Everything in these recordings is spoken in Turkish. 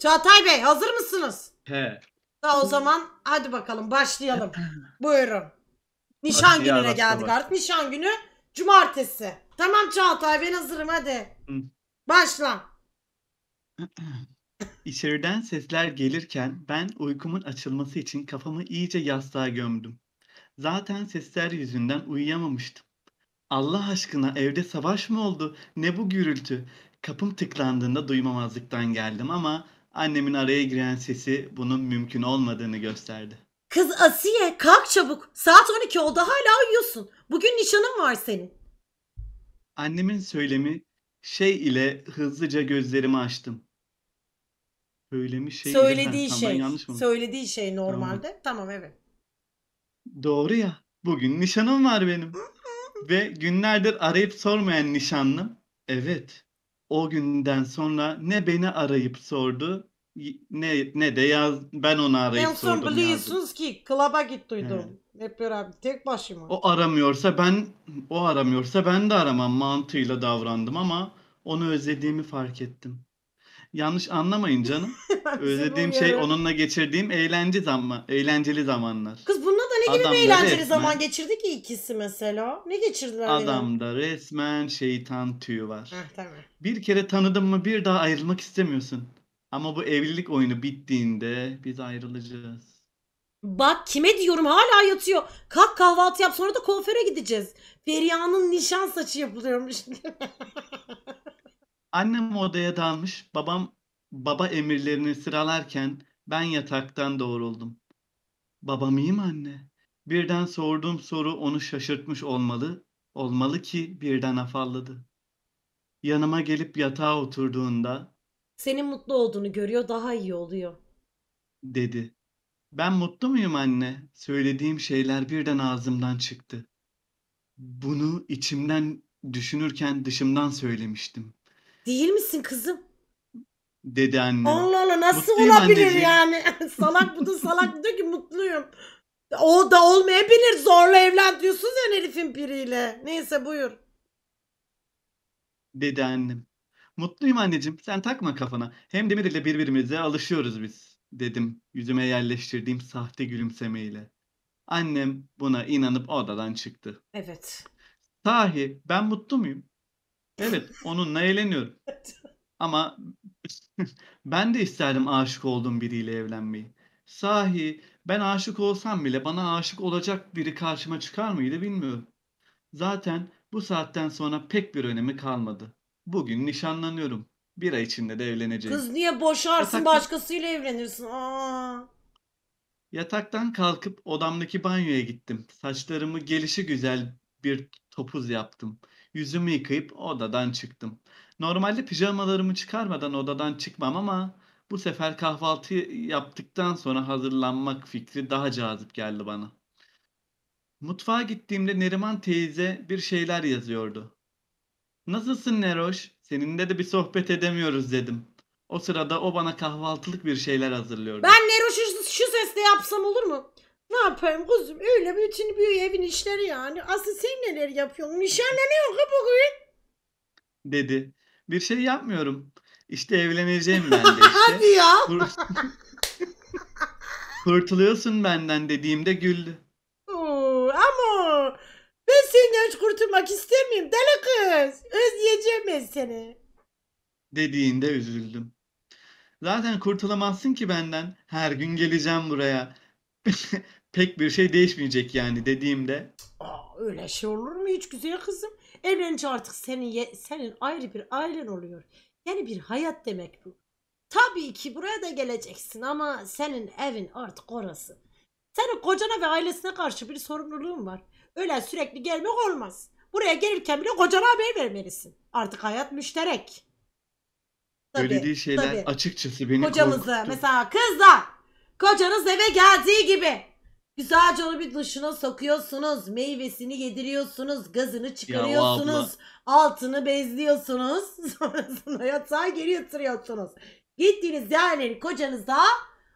Çağatay Bey hazır mısınız? He. Daha o zaman hadi bakalım başlayalım. Buyurun. Nişan Hadi gününe geldik bak. artık. Nişan günü cumartesi. Tamam Çağatay ben hazırım hadi. Başla. İçeriden sesler gelirken ben uykumun açılması için kafamı iyice yastığa gömdüm. Zaten sesler yüzünden uyuyamamıştım. Allah aşkına evde savaş mı oldu? Ne bu gürültü? Kapım tıklandığında duymamazlıktan geldim ama Annemin araya giren sesi bunun mümkün olmadığını gösterdi. Kız Asiye kalk çabuk. Saat 12 oldu hala uyuyorsun. Bugün nişanın var senin. Annemin söylemi şey ile hızlıca gözlerimi açtım. Söylemi şey Söylediği Ha, şey. yanlış mı? Söylediği şey normalde. Tamam, evet. Doğru ya. Bugün nişanım var benim. Ve günlerdir arayıp sormayan nişanlım. Evet. O günden sonra ne beni arayıp sordu ne ne de ya ben onu arayıp en son sordum biliyorsunuz yazdım. ki klaba gittiydim. Evet. Hep beraber tek başıma. O aramıyorsa ben o aramıyorsa ben de aramam mantığıyla davrandım ama onu özlediğimi fark ettim. Yanlış anlamayın canım. özlediğim şey onunla geçirdiğim eğlence zaman, eğlenceli zamanlar. Kız bununla da ne gibi eğlenceli resmen, zaman geçirdi ki ikisi mesela? Ne geçirdiler? Adamda yani? resmen şeytan tüyü var. Heh, tabii. Bir kere tanıdın mı bir daha ayrılmak istemiyorsun. Ama bu evlilik oyunu bittiğinde biz ayrılacağız. Bak kime diyorum hala yatıyor. Kalk kahvaltı yap sonra da kuaföre gideceğiz. Feriha'nın nişan saçı yapılıyormuş. Annem odaya dalmış. Babam baba emirlerini sıralarken ben yataktan doğruldum. Babam iyi mi anne? Birden sorduğum soru onu şaşırtmış olmalı. Olmalı ki birden afalladı. Yanıma gelip yatağa oturduğunda senin mutlu olduğunu görüyor daha iyi oluyor. dedi. Ben mutlu muyum anne? Söylediğim şeyler birden ağzımdan çıktı. Bunu içimden düşünürken dışımdan söylemiştim. Değil misin kızım? dedi anne. Allah Allah nasıl Mutluyum olabilir yani? salak budu salak diyor ki mutluyum. O da olmayabilir zorla evlen diyorsun ya Elif'in biriyle. Neyse buyur. dedi annem. Mutluyum anneciğim. Sen takma kafana. Hem Demir ile birbirimize alışıyoruz biz dedim yüzüme yerleştirdiğim sahte gülümsemeyle. Annem buna inanıp odadan çıktı. Evet. Sahi ben mutlu muyum? Evet onunla eğleniyorum. Ama ben de isterdim aşık olduğum biriyle evlenmeyi. Sahi ben aşık olsam bile bana aşık olacak biri karşıma çıkar mıydı bilmiyorum. Zaten bu saatten sonra pek bir önemi kalmadı. Bugün nişanlanıyorum. Bir ay içinde de evleneceğim. Kız niye boşarsın Yataktan... başkasıyla evlenirsin? Aa. Yataktan kalkıp odamdaki banyoya gittim. Saçlarımı gelişi güzel bir topuz yaptım. Yüzümü yıkayıp odadan çıktım. Normalde pijamalarımı çıkarmadan odadan çıkmam ama bu sefer kahvaltı yaptıktan sonra hazırlanmak fikri daha cazip geldi bana. Mutfağa gittiğimde Neriman teyze bir şeyler yazıyordu. Nasılsın Neroş? Seninle de bir sohbet edemiyoruz dedim. O sırada o bana kahvaltılık bir şeyler hazırlıyordu. Ben Neroş'u şu, sesle yapsam olur mu? Ne yapayım kuzum? Öyle bütün büyük evin işleri yani. Asıl sen neler yapıyorsun? Nişanlanıyor ki bugün. Dedi. Bir şey yapmıyorum. İşte evleneceğim ben de işte. Hadi ya. Kurtuluyorsun benden dediğimde güldü. Ben senden hiç kurtulmak istemiyorum. Deli kız. Özleyeceğim ben seni. dediğinde üzüldüm. Zaten kurtulamazsın ki benden. Her gün geleceğim buraya. Pek bir şey değişmeyecek yani dediğimde Aa, öyle şey olur mu hiç güzel kızım? Evlenince artık senin ye- senin ayrı bir ailen oluyor. Yani bir hayat demek bu. Tabii ki buraya da geleceksin ama senin evin artık orası. Senin kocana ve ailesine karşı bir sorumluluğun var. Öyle sürekli gelmek olmaz. Buraya gelirken bile kocana haber vermelisin. Artık hayat müşterek. Tabii, Söylediği şeyler tabii. açıkçası beni Kocamızı korkuttu. mesela kızlar kocanız eve geldiği gibi güzelce onu bir dışına sokuyorsunuz. Meyvesini yediriyorsunuz. Gazını çıkarıyorsunuz. Altını bezliyorsunuz. Sonrasında yatağa geri yatırıyorsunuz. Gittiğiniz yerleri kocanıza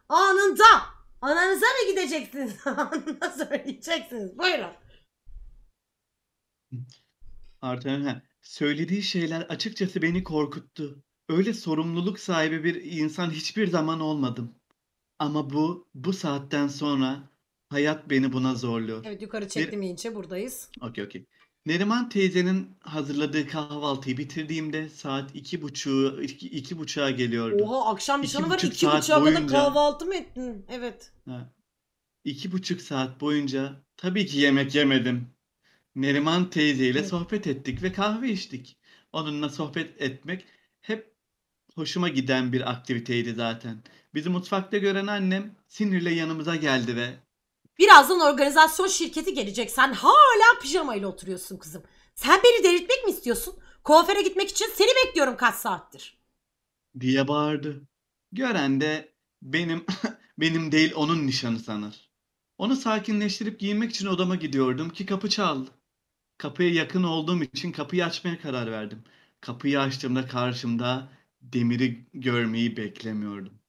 anında ananıza mı gideceksiniz? Anında söyleyeceksiniz. Buyurun. Artı he. Söylediği şeyler açıkçası beni korkuttu. Öyle sorumluluk sahibi bir insan hiçbir zaman olmadım. Ama bu, bu saatten sonra hayat beni buna zorluyor. Evet yukarı çektim Ner- ince buradayız. Okey okey. Neriman teyzenin hazırladığı kahvaltıyı bitirdiğimde saat iki buçuğu, iki, iki buçuğa geliyordu. Oha akşam iki nişanı var buçuk iki saat buçuğa kadar boyunca- kahvaltı mı ettin? Evet. Ha. İki buçuk saat boyunca tabii ki yemek yemedim. Neriman teyzeyle sohbet ettik ve kahve içtik. Onunla sohbet etmek hep hoşuma giden bir aktiviteydi zaten. Bizi mutfakta gören annem sinirle yanımıza geldi ve Birazdan organizasyon şirketi gelecek. Sen hala pijamayla oturuyorsun kızım. Sen beni delirtmek mi istiyorsun? Kuaföre gitmek için seni bekliyorum kaç saattir. diye bağırdı. Gören de benim benim değil onun nişanı sanır. Onu sakinleştirip giyinmek için odama gidiyordum ki kapı çaldı. Kapıya yakın olduğum için kapıyı açmaya karar verdim. Kapıyı açtığımda karşımda demiri görmeyi beklemiyordum.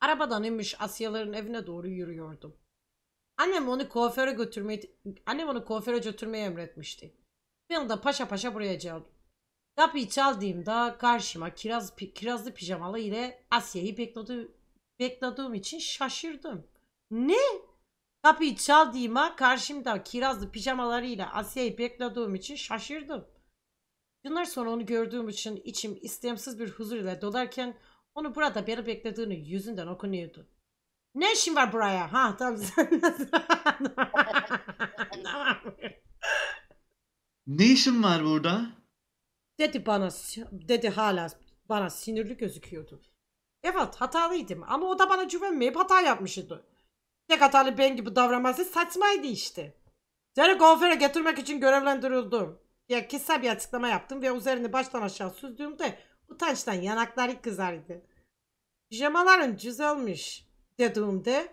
Arabadan inmiş Asyaların evine doğru yürüyordum. Annem onu kuaföre götürmeyi, annem onu kuaföre götürmeyi emretmişti. Ben de paşa paşa buraya geldim. Kapıyı çaldığımda karşıma kiraz, kirazlı pijamalı ile Asya'yı bekledi, beklediğim için şaşırdım. Ne? Kapıyı çaldığıma karşımda kirazlı pijamalarıyla Asya'yı beklediğim için şaşırdım. Yıllar sonra onu gördüğüm için içim istemsiz bir huzur ile dolarken onu burada beni beklediğini yüzünden okunuyordu. Ne işin var buraya? Ha tamam. ne işin var burada? Dedi bana, dedi hala bana sinirli gözüküyordu. Evet hatalıydım ama o da bana güvenmeyip hata yapmıştı tek hatalı ben gibi davranması saçmaydı işte. Seni konfere getirmek için görevlendirildim. Ya kısa bir açıklama yaptım ve üzerini baştan aşağı süzdüğümde utançtan yanakları kızardı. Pijamaların cüzelmiş dediğimde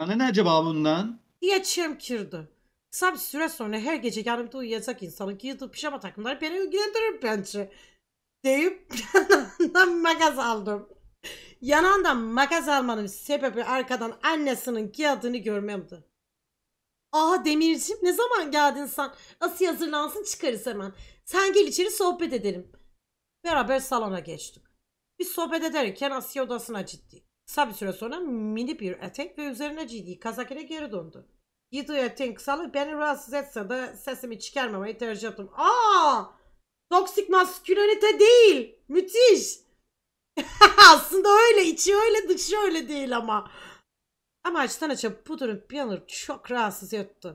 Sana ne acaba bundan? diye çemkirdi. Kısa bir süre sonra her gece yanımda uyuyacak insanın giydiği pijama takımları beni ilgilendirir bence. Deyip yanına magaz aldım. Yanağından makas almanın sebebi arkadan annesinin kağıdını görmemdi. Aa Demircim ne zaman geldin sen? Asiye hazırlansın çıkarız hemen. Sen gel içeri sohbet edelim. Beraber salona geçtik. Biz sohbet ederken Asiye odasına ciddi. Kısa bir süre sonra mini bir etek ve üzerine ciddi kazak ile geri döndü. Giydiği eteğin kısalığı beni rahatsız etse de sesimi çıkarmamayı tercih ettim. Aa! Toksik maskülenite değil. Müthiş. Aslında öyle içi öyle dışı öyle değil ama. Ama açtan açıp açı, Pudur'un piyanır çok rahatsız etti.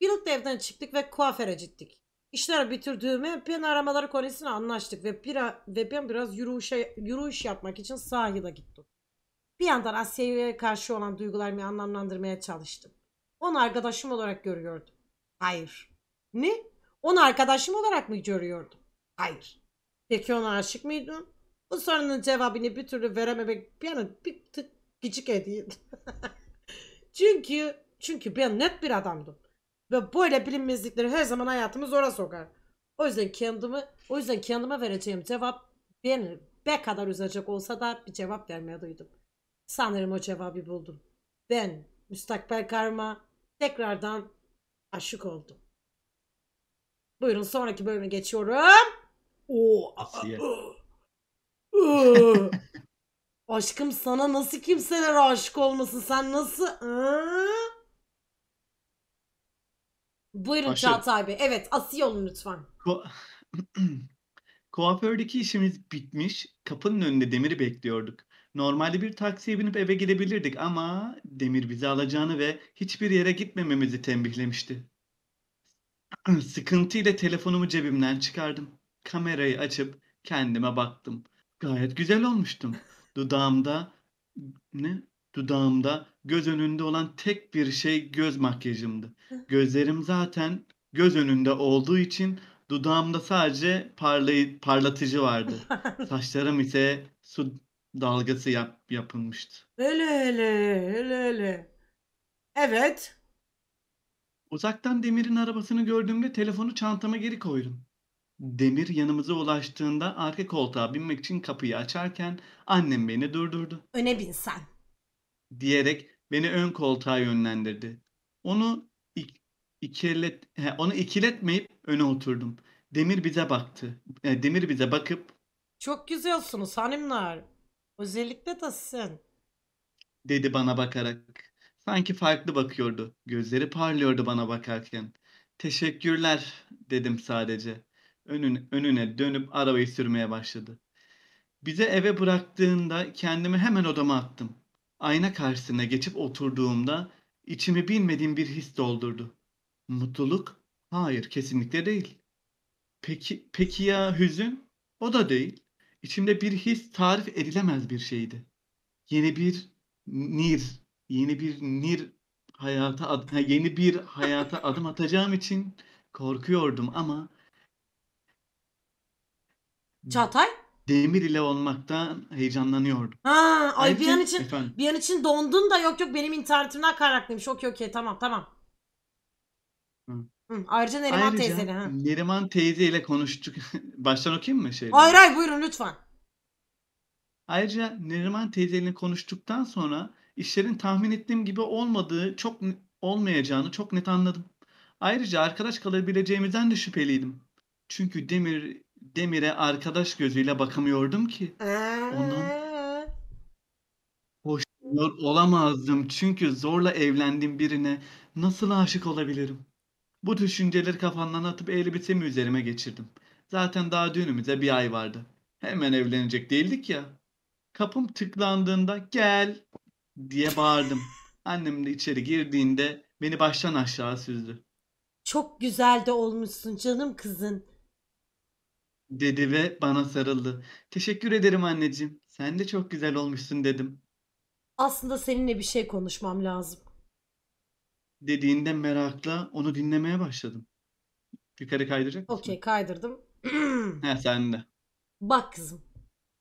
Birlikte evden çıktık ve kuaföre gittik. İşler bitirdiğime piyano aramaları konusunu anlaştık ve, bir ve ben biraz yürüyüşe, yürüyüş yapmak için sahile gittim. Bir yandan Asya'ya karşı olan duygularımı anlamlandırmaya çalıştım. Onu arkadaşım olarak görüyordum. Hayır. Ne? Onu arkadaşım olarak mı görüyordum? Hayır. Peki ona aşık mıydın? Bu sorunun cevabını bir türlü verememek beni bir tık gıcık ediyor. çünkü çünkü ben net bir adamdım. Ve böyle bilinmezlikleri her zaman hayatımı zora sokar. O yüzden kendimi o yüzden kendime vereceğim cevap beni be kadar üzecek olsa da bir cevap vermeye duydum. Sanırım o cevabı buldum. Ben müstakbel karma tekrardan aşık oldum. Buyurun sonraki bölüme geçiyorum. Oo, a, a, a. Aşkım sana nasıl kimseler aşık olmasın? Sen nasıl? Buyurun Aşı. Çağatay Bey. Evet asiye yolun lütfen. Ko- Kuafördeki işimiz bitmiş. Kapının önünde Demir'i bekliyorduk. Normalde bir taksiye binip eve gidebilirdik ama Demir bizi alacağını ve hiçbir yere gitmememizi tembihlemişti. Sıkıntıyla telefonumu cebimden çıkardım. Kamerayı açıp kendime baktım. Gayet güzel olmuştum. Dudağımda ne? Dudağımda göz önünde olan tek bir şey göz makyajımdı. Gözlerim zaten göz önünde olduğu için dudağımda sadece parlay parlatıcı vardı. Saçlarım ise su dalgası yap yapılmıştı. Öyle öyle öyle öyle. Evet. Uzaktan Demir'in arabasını gördüğümde telefonu çantama geri koydum. Demir yanımıza ulaştığında arka koltuğa binmek için kapıyı açarken annem beni durdurdu. Öne bin sen. Diyerek beni ön koltuğa yönlendirdi. Onu ik- ikilet he, onu ikiletmeyip öne oturdum. Demir bize baktı. E, Demir bize bakıp Çok güzelsiniz hanımlar. Özellikle tasın. dedi bana bakarak. Sanki farklı bakıyordu. Gözleri parlıyordu bana bakarken. Teşekkürler dedim sadece önün, önüne dönüp arabayı sürmeye başladı. Bize eve bıraktığında kendimi hemen odama attım. Ayna karşısına geçip oturduğumda içimi bilmediğim bir his doldurdu. Mutluluk? Hayır, kesinlikle değil. Peki, peki ya hüzün? O da değil. İçimde bir his tarif edilemez bir şeydi. Yeni bir nir, yeni bir nir hayata yeni bir hayata adım atacağım için korkuyordum ama Çağatay? Demir ile olmaktan heyecanlanıyordum. Ha, ay bir an için efendim. bir an için dondun da yok yok benim internetimden kaynaklıymış. Okey okey tamam tamam. Hı. Hı, ayrıca Neriman Ayrıca, teyzeyle. Ha. Neriman teyzeyle konuştuk. Baştan okuyayım mı şeyi? Hayır hayır buyurun lütfen. Ayrıca Neriman teyzeyle konuştuktan sonra işlerin tahmin ettiğim gibi olmadığı, çok olmayacağını çok net anladım. Ayrıca arkadaş kalabileceğimizden de şüpheliydim. Çünkü Demir Demir'e arkadaş gözüyle bakamıyordum ki. onun hoşlanıyor olamazdım çünkü zorla evlendiğim birine nasıl aşık olabilirim? Bu düşünceleri kafamdan atıp elbisemi üzerime geçirdim. Zaten daha düğünümüze bir ay vardı. Hemen evlenecek değildik ya. Kapım tıklandığında gel diye bağırdım. Annem de içeri girdiğinde beni baştan aşağı süzdü. Çok güzel de olmuşsun canım kızın dedi ve bana sarıldı. Teşekkür ederim anneciğim. Sen de çok güzel olmuşsun dedim. Aslında seninle bir şey konuşmam lazım. Dediğinde merakla onu dinlemeye başladım. Yukarı kaydıracak mısın? Okey kaydırdım. He sen de. Bak kızım.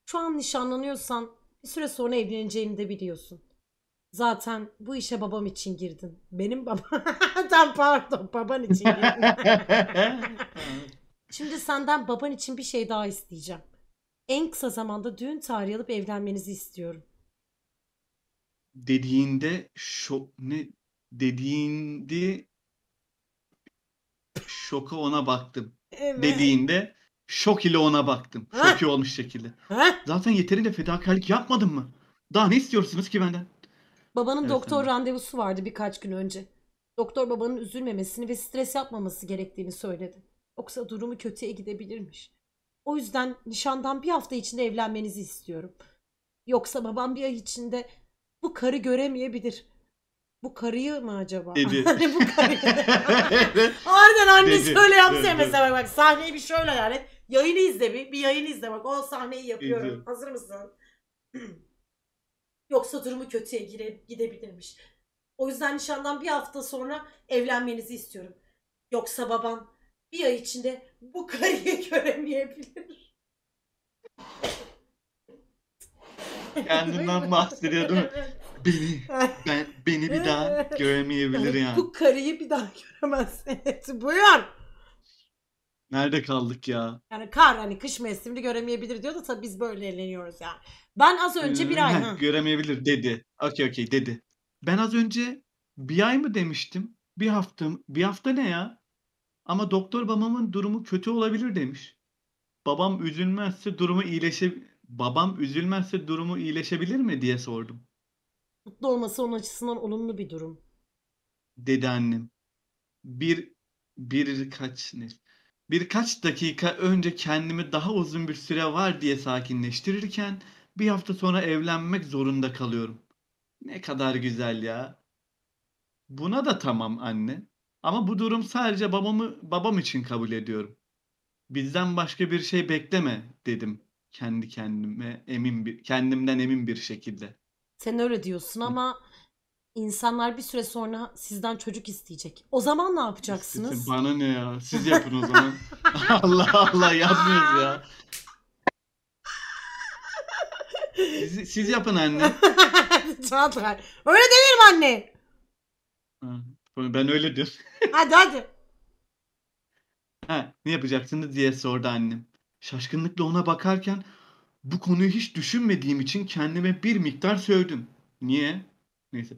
Şu an nişanlanıyorsan bir süre sonra evleneceğini de biliyorsun. Zaten bu işe babam için girdin. Benim babam... Tam pardon baban için girdin. Şimdi senden baban için bir şey daha isteyeceğim. En kısa zamanda düğün tarihi alıp evlenmenizi istiyorum. Dediğinde şok ne dediğinde şoka ona baktım. Evet. Dediğinde şok ile ona baktım. Ha? Şok olmuş şekilde. Ha? Zaten yeterince fedakarlık yapmadım mı? Daha ne istiyorsunuz ki benden? Babanın evet, doktor efendim. randevusu vardı birkaç gün önce. Doktor babanın üzülmemesini ve stres yapmaması gerektiğini söyledi. Yoksa durumu kötüye gidebilirmiş. O yüzden nişandan bir hafta içinde evlenmenizi istiyorum. Yoksa babam bir ay içinde bu karı göremeyebilir. Bu karıyı mı acaba? Dedi. hani bu karıyı. evet. annesi Dedi. öyle yapsa evet, mesela bak sahneyi bir şöyle yani. Yayını izle bir. Bir yayını izle bak. O sahneyi yapıyorum. Dedi. Hazır mısın? Yoksa durumu kötüye gire, gidebilirmiş. O yüzden nişandan bir hafta sonra evlenmenizi istiyorum. Yoksa baban bir ay içinde bu karıyı göremeyebilir. Kendinden bahsediyor değil mi? Beni, ben, beni bir daha göremeyebilir yani. Bu karıyı bir daha göremez. Evet, buyur. Nerede kaldık ya? Yani kar hani kış mevsimini göremeyebilir diyor da tabii biz böyle eğleniyoruz yani. Ben az önce bir ay... Ee, göremeyebilir dedi. Okey okey dedi. Ben az önce bir ay mı demiştim? Bir hafta Bir hafta ne ya? Ama doktor babamın durumu kötü olabilir demiş. Babam üzülmezse durumu iyileşe babam üzülmezse durumu iyileşebilir mi diye sordum. Mutlu olması onun açısından olumlu bir durum. Dedi annem. Bir birkaç ne? Birkaç dakika önce kendimi daha uzun bir süre var diye sakinleştirirken bir hafta sonra evlenmek zorunda kalıyorum. Ne kadar güzel ya. Buna da tamam anne. Ama bu durum sadece babamı babam için kabul ediyorum. Bizden başka bir şey bekleme dedim kendi kendime emin bir kendimden emin bir şekilde. Sen öyle diyorsun ama insanlar bir süre sonra sizden çocuk isteyecek. O zaman ne yapacaksınız? İstesin. Bana ne ya? Siz yapın o zaman. Allah Allah yapmıyoruz ya. Siz, siz yapın anne. Çağatay. Öyle denir mi anne? Ben öyledir. Hadi hadi. ha, ne yapacaksınız diye sordu annem. Şaşkınlıkla ona bakarken bu konuyu hiç düşünmediğim için kendime bir miktar sövdüm. Niye? Neyse.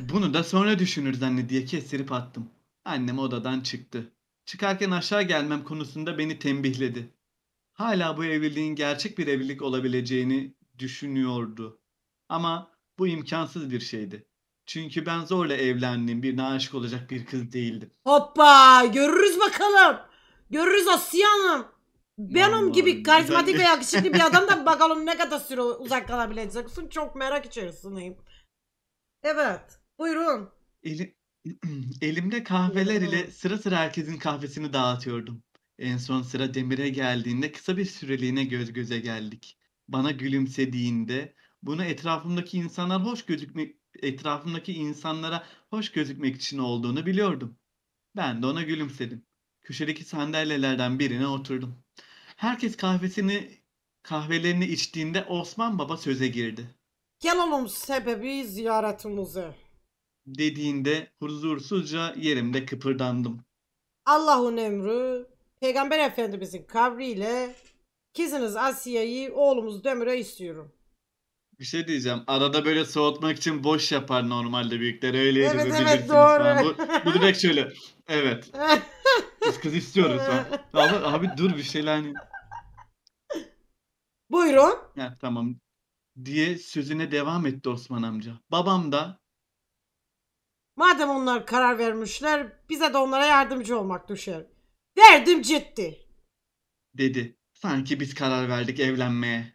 Bunu da sonra düşünürüz anne diye kestirip attım. Annem odadan çıktı. Çıkarken aşağı gelmem konusunda beni tembihledi. Hala bu evliliğin gerçek bir evlilik olabileceğini düşünüyordu. Ama bu imkansız bir şeydi. Çünkü ben zorla evlendim, bir aşık olacak bir kız değildim. Hoppa görürüz bakalım. Görürüz Asiye Hanım. Benim gibi karizmatik ve yakışıklı bir adam da bakalım ne kadar süre uzak kalabileceksin. Çok merak içerisindeyim. Evet. Buyurun. Eli- Elimde kahveler ile sıra sıra herkesin kahvesini dağıtıyordum. En son sıra Demir'e geldiğinde kısa bir süreliğine göz göze geldik. Bana gülümsediğinde bunu etrafımdaki insanlar hoş gözükme etrafımdaki insanlara hoş gözükmek için olduğunu biliyordum. Ben de ona gülümsedim. Köşedeki sandalyelerden birine oturdum. Herkes kahvesini kahvelerini içtiğinde Osman Baba söze girdi. Gelelim sebebi ziyaretimize. Dediğinde huzursuzca yerimde kıpırdandım. Allah'ın emri Peygamber Efendimizin kavriyle kızınız Asiye'yi oğlumuz Demir'e istiyorum. Bir şey diyeceğim. Arada böyle soğutmak için boş yapar normalde büyükler. Öyleydi evet, evet, bilirsiniz doğru. Bu, bu direkt şöyle. Evet. Biz kız istiyoruz falan. Abi, abi dur bir şeyler hani. Buyurun. Ya, tamam diye sözüne devam etti Osman amca. Babam da Madem onlar karar vermişler bize de onlara yardımcı olmak düşer. Verdim ciddi. dedi. Sanki biz karar verdik evlenmeye.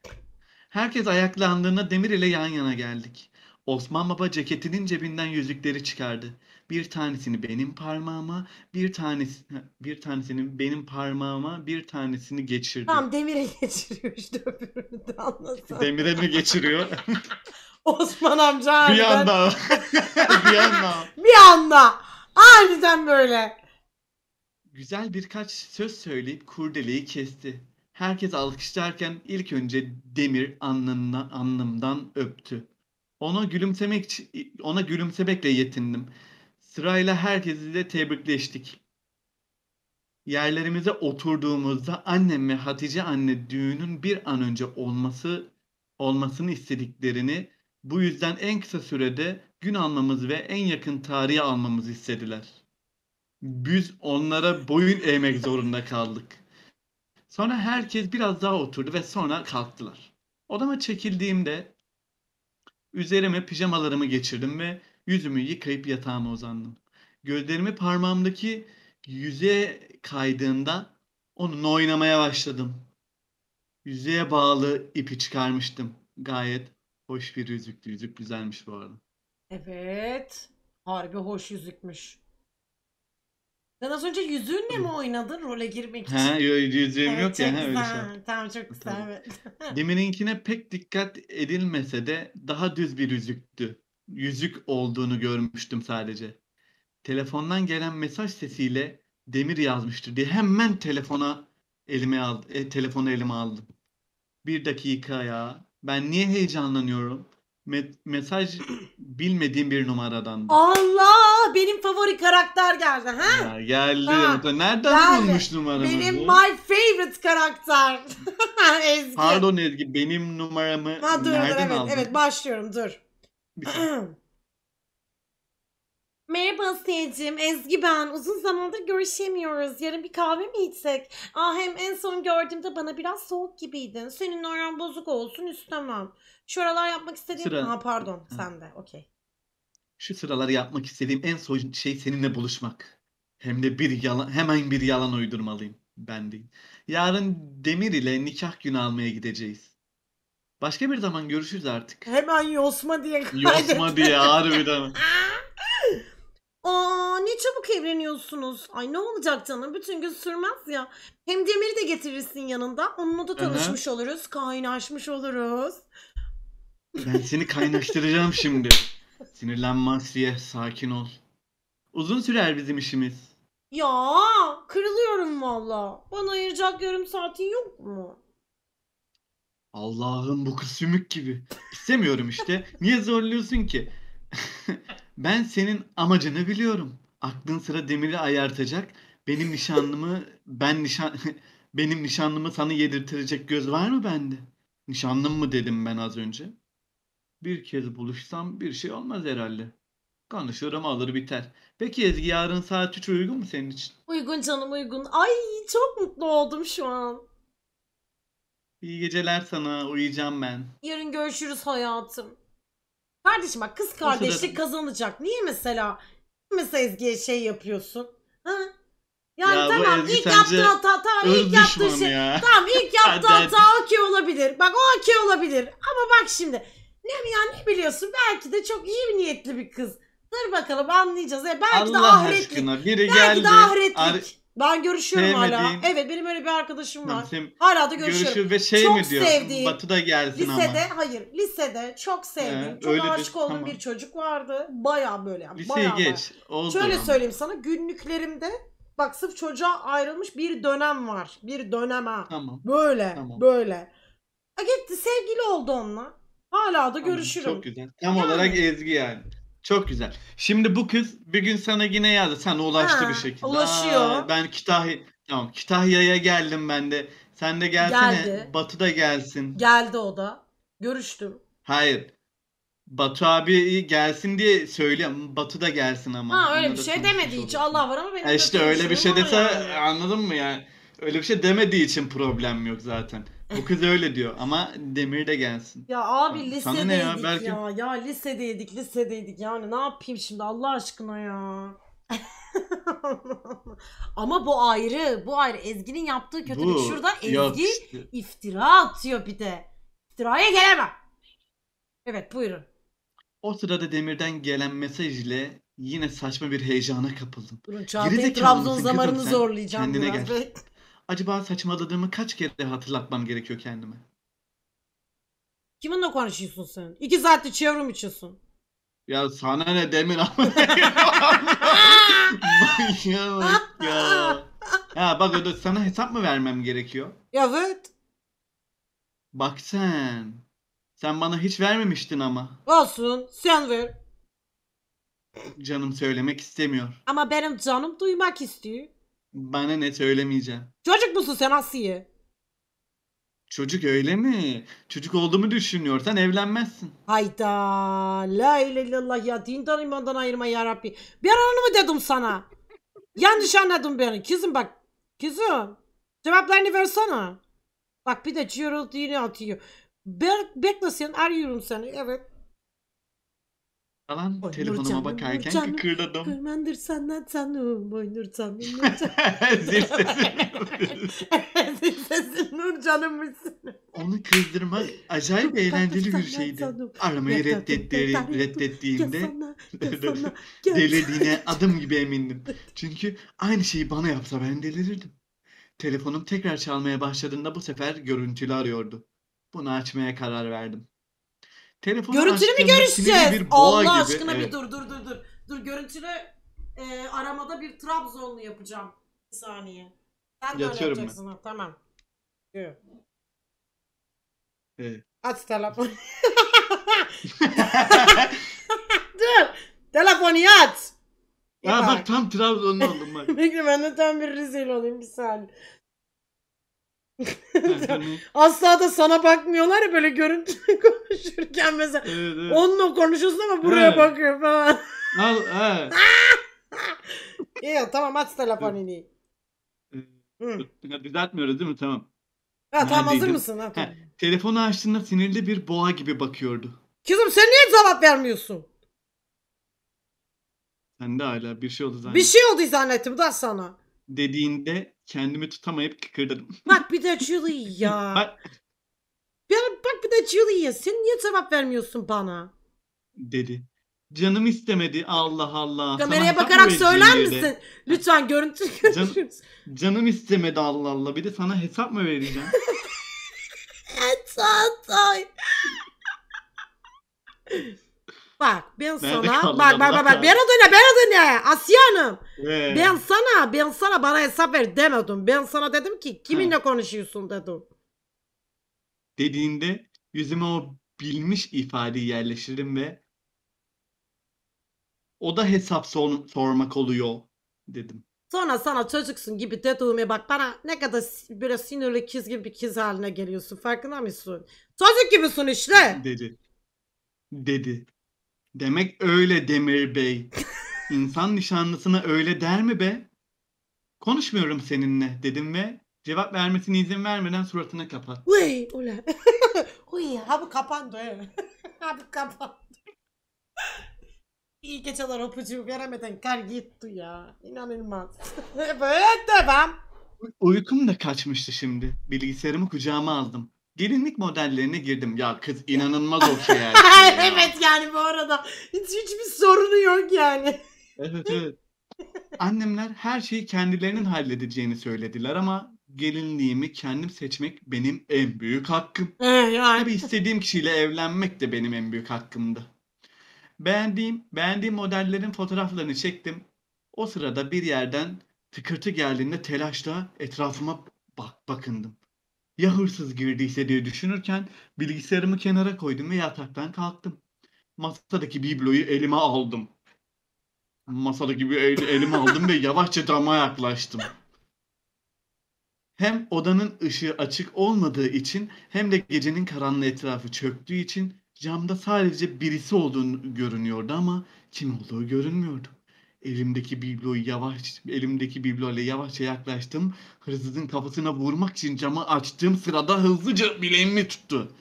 Herkes ayaklandığında Demir ile yan yana geldik. Osman Baba ceketinin cebinden yüzükleri çıkardı. Bir tanesini benim parmağıma, bir tanesi bir tanesini benim parmağıma, bir tanesini geçirdi. Tamam demire geçiriyor işte öbürünü de anlasam. Demire mi geçiriyor? Osman amca harbiden. Bir anda. bir anda. bir anda. Harbiden böyle. Güzel birkaç söz söyleyip kurdeleyi kesti. Herkes alkışlarken ilk önce Demir anlamdan, anlamdan öptü. Ona gülümsemek ona gülümsemekle yetindim. Sırayla herkesi de tebrikleştik. Yerlerimize oturduğumuzda annem ve Hatice anne düğünün bir an önce olması olmasını istediklerini, bu yüzden en kısa sürede gün almamız ve en yakın tarihi almamızı istediler. Biz onlara boyun eğmek zorunda kaldık. Sonra herkes biraz daha oturdu ve sonra kalktılar. Odama çekildiğimde üzerime pijamalarımı geçirdim ve yüzümü yıkayıp yatağıma uzandım. Gözlerimi parmağımdaki yüzeye kaydığında onunla oynamaya başladım. Yüzeye bağlı ipi çıkarmıştım. Gayet hoş bir yüzüktü. Yüzük güzelmiş bu arada. Evet. Harbi hoş yüzükmüş. Sen az önce yüzüğünle mi oynadın role girmek için? He, yo- yüzüğüm Evet yok ya. yani öyle şey. Tamam çok güzel. Tamam. Evet. Demirinkine pek dikkat edilmese de daha düz bir yüzüktü. Yüzük olduğunu görmüştüm sadece. Telefondan gelen mesaj sesiyle Demir yazmıştır diye hemen telefona elime aldım. E, telefonu elime aldım. Bir dakika ya. Ben niye heyecanlanıyorum? Me- mesaj bilmediğim bir numaradan. Allah benim favori karakter geldi ha? Ya geldi. Ha, Nereden geldi. bulmuş numaramı Benim bu? my favorite karakter. Ezgi. Pardon Ezgi benim numaramı ha, dur, nereden dur, evet, aldın? Evet başlıyorum dur. Merhaba Asiye'cim, Ezgi ben. Uzun zamandır görüşemiyoruz. Yarın bir kahve mi içsek? Ah hem en son gördüğümde bana biraz soğuk gibiydin. Senin aran bozuk olsun istemem. Şu aralar yapmak istediğim... Sıra- Ha pardon, Ha. sen de. Okey. Şu sıralar yapmak istediğim en son şey seninle buluşmak. Hem de bir yalan, hemen bir yalan uydurmalıyım. Ben değil. Yarın Demir ile nikah günü almaya gideceğiz. Başka bir zaman görüşürüz artık. Hemen yosma diye kaydet. Yosma diye harbiden. Aa! Aa ne çabuk evleniyorsunuz. Ay ne olacak canım bütün gün sürmez ya. Hem Demir'i de getirirsin yanında. Onunla da tanışmış oluruz. Kaynaşmış oluruz. Ben seni kaynaştıracağım şimdi. Sinirlenme Asiye, sakin ol. Uzun sürer bizim işimiz. Ya kırılıyorum valla. Bana ayıracak yarım saatin yok mu? Allah'ım bu kız sümük gibi. İstemiyorum işte. Niye zorluyorsun ki? Ben senin amacını biliyorum. Aklın sıra demiri ayartacak. Benim nişanlımı ben nişan benim nişanlımı sana yedirtirecek göz var mı bende? Nişanlım mı dedim ben az önce. Bir kez buluşsam bir şey olmaz herhalde. Konuşurum alır biter. Peki Ezgi yarın saat 3 uygun mu senin için? Uygun canım uygun. Ay çok mutlu oldum şu an. İyi geceler sana uyuyacağım ben. Yarın görüşürüz hayatım. Kardeşim bak kız kardeşlik kazanacak. Niye mesela mesela Ezgi'ye şey yapıyorsun? Ha? Yani ya tamam ilk yaptığı hata tamam ilk yaptığı şey. Ya. Tamam ilk yaptığı hata okey olabilir. Bak o okey olabilir. Ama bak şimdi ne ya ne biliyorsun belki de çok iyi bir niyetli bir kız. Dur bakalım anlayacağız. E belki Allah de ahretlik. Aşkına, biri belki geldi. de ahretlik. Ar- ben görüşüyorum hala. Evet benim öyle bir arkadaşım var. Şimdi Hala da görüşüyorum. görüşür ve şey Çok mi diyor? sevdiğim, Batı da gelsin Lisede ama. hayır lisede çok sevdiğim, Ee, çok öyledir, aşık olduğum tamam. bir çocuk vardı. Baya böyle yani. Liseyi baya geç. Oldu. Şöyle ama. söyleyeyim sana günlüklerimde bak sırf çocuğa ayrılmış bir dönem var. Bir dönem ha. Tamam. Böyle Tamam. böyle. A gitti sevgili oldu onunla. Hala da tamam, görüşürüm. Çok güzel. Tam Yani. olarak Ezgi yani. Çok güzel. Şimdi bu kız bir gün sana yine yazdı. Sen ulaştı Ha, bir şekilde. ulaşıyor. Aa, ben Kütahya tamam Kütahya'ya geldim ben de. Sen de gelsene. Geldi. Batu da gelsin. Geldi o da. Görüştüm. Hayır. Batu abi gelsin diye söylüyorum. Batu da gelsin ama. Ha öyle bir şey konuşmuş demedi hiç. Allah var ama benim E işte öyle bir şey düşüncelerim dese yani. anladın mı yani? Öyle bir şey demediği için problem yok zaten. Bu kız öyle diyor ama Demir de gelsin. Ya abi lisedeydik Sana ne ya, ya, belki... ya. Ya lisedeydik lisedeydik yani ne yapayım şimdi Allah aşkına ya. ama bu ayrı bu ayrı Ezgi'nin yaptığı kötülük bu, şurada Ezgi işte. iftira atıyor bir de. İftiraya gelemem. Evet buyurun. O sırada Demir'den gelen mesaj ile yine saçma bir heyecana kapıldım. Durun Çağatay'ın Trabzon zamarını zorlayacağım Kendine biraz. Gel. acaba saçmaladığımı kaç kere hatırlatmam gerekiyor kendime? Kiminle konuşuyorsun sen? İki saattir çevrim içiyorsun. Ya sana ne demin ama ya. Ha bak öyle sana hesap mı vermem gerekiyor? Evet. Bak sen. Sen bana hiç vermemiştin ama. Olsun sen ver. Canım söylemek istemiyor. Ama benim canım duymak istiyor. Bana ne söylemeyeceğim. Çocuk musun sen Asiye? Çocuk öyle mi? Çocuk olduğumu düşünüyorsan evlenmezsin. Hayda. La ilahe illallah ya. Dinden imandan ayırma ya Rabbi. Ben onu mu dedim sana? Yanlış anladın beni. Kızım bak. Kızım. Cevaplarını versene. Bak bir de Gerald yine atıyor. Bek bekle sen arıyorum seni. Evet falan Oy, telefonuma Nurcan, bakarken Nurcan, kıkırdadım. Kırmandır senden sanım boy Nurcan. Zil sesi. Zil sesi Nurcan'ın mısın? Onu kırdırmak acayip eğlenceli bir şeydi. Aramayı reddettiğinde, reddettiğimde delirdiğine adım gibi emindim. Çünkü aynı şeyi bana yapsa ben delirirdim. Telefonum tekrar çalmaya başladığında bu sefer görüntülü arıyordu. Bunu açmaya karar verdim. Telefonun Görüntülü mü görüşeceğiz? Allah gibi. aşkına evet. bir dur dur dur dur. Dur görüntülü e, aramada bir Trabzonlu yapacağım. Bir saniye. Sen Yatıyorum ben. Ha, tamam. Yürü. Evet. At telefon. dur. Telefonu at. Ya bak. bak tam Trabzonlu oldum bak. Bekle ben de tam bir Rizeli olayım bir saniye. Asla da sana bakmıyorlar ya böyle görüntülü konuşurken mesela. Evet, evet. Onunla konuşuyorsun ama buraya evet. bakıyor falan. Al, evet. İyi tamam aç telefonunu. Düzeltmiyoruz değil mi? Tamam. Ha, tamam hazır mısın? Ha, tamam. ha, telefonu açtığında sinirli bir boğa gibi bakıyordu. Kızım sen niye cevap vermiyorsun? Sen de hala bir şey oldu zannettim. Bir şey oldu zannettim da sana. Dediğinde kendimi tutamayıp kıkırdadım. Bak bir de Julie ya. ya bak bir de Julie ya. Sen niye cevap vermiyorsun bana? Dedi. Canım istemedi. Allah Allah. Kameraya bakarak söyler misin? De. Lütfen görüntü Can, Canım istemedi Allah Allah. Bir de sana hesap mı vereceğim? Çağatay. Bak ben sana bak bak bak bak adamlar? bana döne bana döne Asiye Hanım. Ee, Ben sana ben sana bana hesap ver demedim. Ben sana dedim ki kiminle konuşuyorsun dedim. dediğinde yüzüme o bilmiş ifadeyi yerleştirdim ve o da hesap sor- sormak oluyor dedim. Sonra sana çocuksun gibi dediğime bak bana ne kadar si- böyle sinirli kız gibi bir kız haline geliyorsun farkında mısın? Çocuk gibisin işte. Dedi. Dedi. Demek öyle Demir Bey. İnsan nişanlısına öyle der mi be? Konuşmuyorum seninle dedim ve cevap vermesine izin vermeden suratını kapat. Uy, ula. Uy, abi kapandı. abi kapandı. İyi geceler öpücüğü veremeden kar gitti ya. İnanılmaz. Evet devam. Uykum da kaçmıştı şimdi. Bilgisayarımı kucağıma aldım gelinlik modellerine girdim. Ya kız inanılmaz şey ya. evet yani bu arada hiç hiçbir sorunu yok yani. evet evet. Annemler her şeyi kendilerinin halledeceğini söylediler ama gelinliğimi kendim seçmek benim en büyük hakkım. Ee, yani. Tabii istediğim kişiyle evlenmek de benim en büyük hakkımdı. Beğendiğim, beğendiğim modellerin fotoğraflarını çektim. O sırada bir yerden tıkırtı geldiğinde telaşla etrafıma bak bakındım. Ya hırsız girdiyse diye düşünürken bilgisayarımı kenara koydum ve yataktan kalktım. Masadaki bibloyu elime aldım. Masadaki bir el, elime aldım ve yavaşça dama yaklaştım. Hem odanın ışığı açık olmadığı için hem de gecenin karanlığı etrafı çöktüğü için camda sadece birisi olduğunu görünüyordu ama kim olduğu görünmüyordu. Elimdeki bibloyu yavaş, elimdeki bibloyla yavaşça yaklaştım. Hırsızın kafasına vurmak için camı açtığım sırada hızlıca bileğimi tuttu.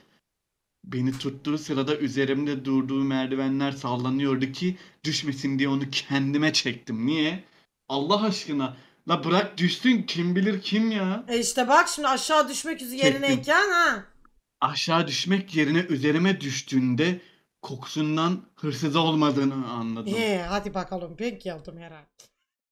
Beni tuttuğu sırada üzerimde durduğu merdivenler sallanıyordu ki düşmesin diye onu kendime çektim. Niye? Allah aşkına La bırak düşsün kim bilir kim ya. E işte bak şimdi aşağı düşmek üzerineyken ha. Aşağı düşmek yerine üzerime düştüğünde kokusundan hırsız olmadığını anladım. Ee, hadi bakalım ben geldim herhalde.